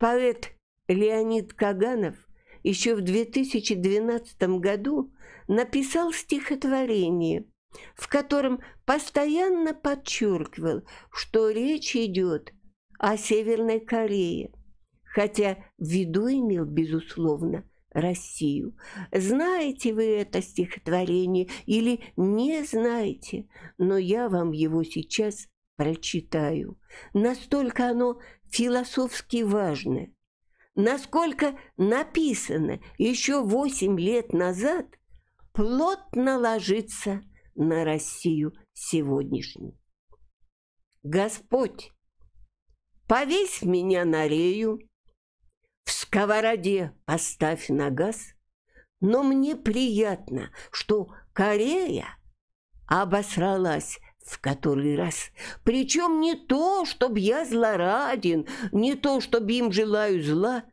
Поэт Леонид Каганов еще в 2012 году написал стихотворение, в котором постоянно подчеркивал, что речь идет о Северной Корее, хотя в виду имел, безусловно, Россию. Знаете вы это стихотворение или не знаете, но я вам его сейчас прочитаю. Настолько оно философски важное, Насколько написано еще восемь лет назад, плотно ложится на Россию сегодняшнюю. Господь, повесь меня на рею, в сковороде поставь на газ, но мне приятно, что Корея обосралась в который раз. Причем не то, чтобы я злораден, не то, чтоб им желаю зла,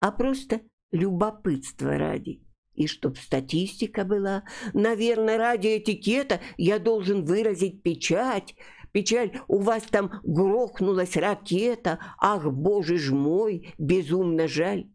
а просто любопытство ради. И чтоб статистика была, наверное, ради этикета я должен выразить печать. Печаль, у вас там грохнулась ракета, ах, боже ж мой, безумно жаль.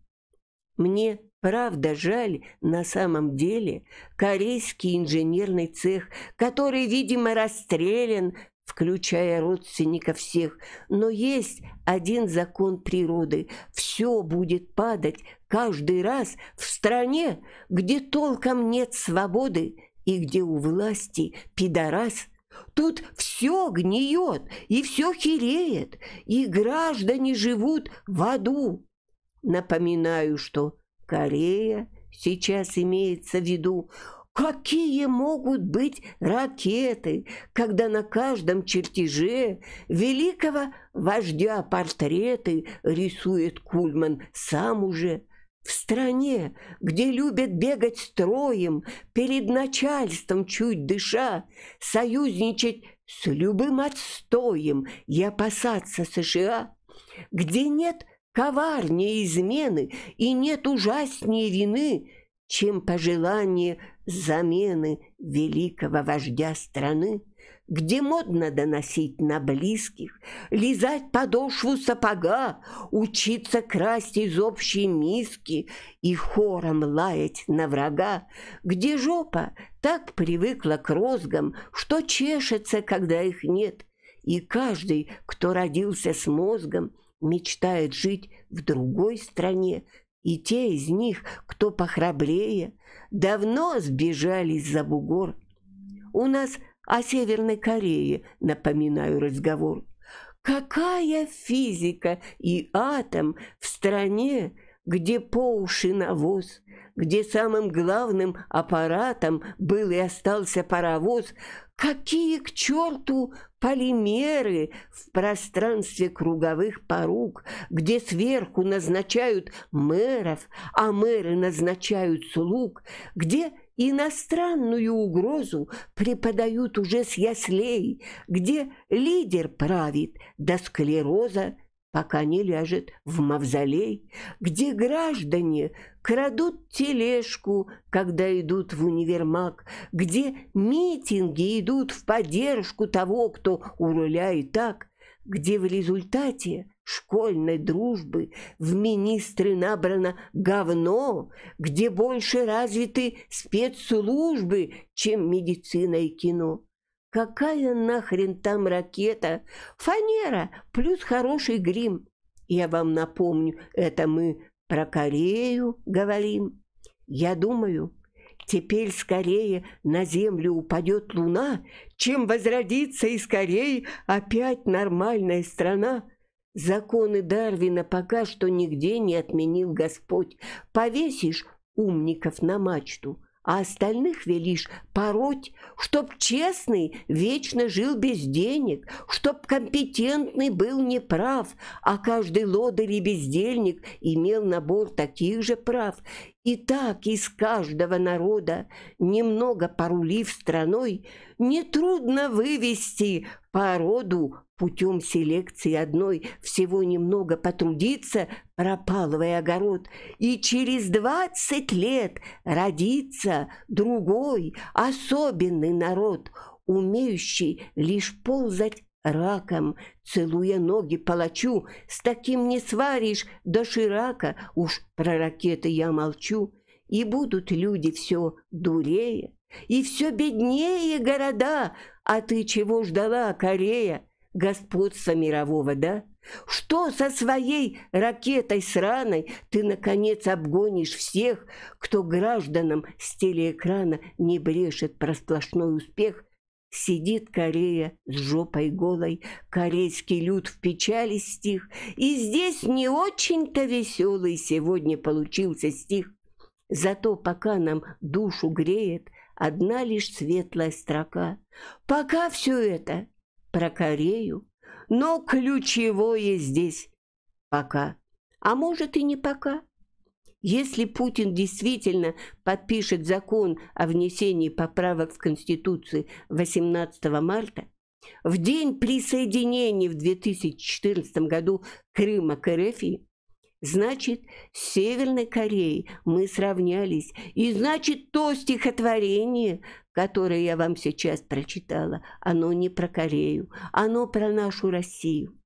Мне Правда, жаль, на самом деле, корейский инженерный цех, который, видимо, расстрелян, включая родственников всех, но есть один закон природы. Все будет падать каждый раз в стране, где толком нет свободы и где у власти пидорас. Тут все гниет и все хереет, и граждане живут в аду. Напоминаю, что Корея сейчас имеется в виду, Какие могут быть ракеты, когда на каждом чертеже великого вождя портреты рисует Кульман сам уже? В стране, где любят бегать строем, перед начальством чуть дыша, союзничать с любым отстоем и опасаться США, где нет коварнее измены, и нет ужаснее вины, чем пожелание замены великого вождя страны, где модно доносить на близких, лизать подошву сапога, учиться красть из общей миски и хором лаять на врага, где жопа так привыкла к розгам, что чешется, когда их нет, и каждый, кто родился с мозгом, Мечтают жить в другой стране, и те из них, кто похраблее, давно сбежались за бугор. У нас о Северной Корее, напоминаю разговор. Какая физика и атом в стране, где по уши навоз, где самым главным аппаратом был и остался паровоз, Какие к черту полимеры в пространстве круговых поруг, где сверху назначают мэров, а мэры назначают слуг, где иностранную угрозу преподают уже с яслей, где лидер правит до склероза пока не ляжет в мавзолей, где граждане крадут тележку, когда идут в универмаг, где митинги идут в поддержку того, кто у руля и так, где в результате школьной дружбы в министры набрано говно, где больше развиты спецслужбы, чем медицина и кино. Какая нахрен там ракета? Фанера плюс хороший грим. Я вам напомню, это мы про Корею говорим. Я думаю, теперь скорее на землю упадет луна, чем возродится и скорее опять нормальная страна. Законы Дарвина пока что нигде не отменил Господь. Повесишь умников на мачту – а остальных велишь пороть, чтоб честный вечно жил без денег, чтоб компетентный был неправ, а каждый лодырь и бездельник имел набор таких же прав, и так из каждого народа, немного порулив страной, нетрудно вывести породу путем селекции одной, всего немного потрудиться, пропалывая огород, и через двадцать лет родится другой, особенный народ, умеющий лишь ползать Раком целуя ноги палачу, С таким не сваришь до ширака, Уж про ракеты я молчу, И будут люди все дурее, И все беднее города, А ты чего ждала, Корея, Господство мирового, да? Что со своей ракетой сраной Ты, наконец, обгонишь всех, Кто гражданам с телеэкрана Не брешет про сплошной успех Сидит Корея с жопой голой, корейский люд в печали стих. И здесь не очень-то веселый сегодня получился стих. Зато пока нам душу греет одна лишь светлая строка. Пока все это про Корею, но ключевое здесь пока. А может и не пока. Если Путин действительно подпишет закон о внесении поправок в Конституцию 18 марта, в день присоединения в 2014 году Крыма к РФ, значит, с Северной Кореей мы сравнялись. И значит, то стихотворение, которое я вам сейчас прочитала, оно не про Корею, оно про нашу Россию.